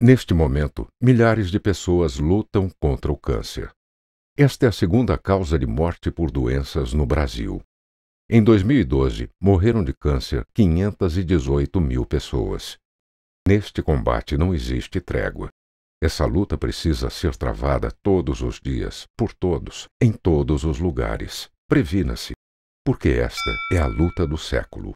Neste momento, milhares de pessoas lutam contra o câncer. Esta é a segunda causa de morte por doenças no Brasil. Em 2012, morreram de câncer 518 mil pessoas. Neste combate não existe trégua. Essa luta precisa ser travada todos os dias, por todos, em todos os lugares. Previna-se, porque esta é a luta do século.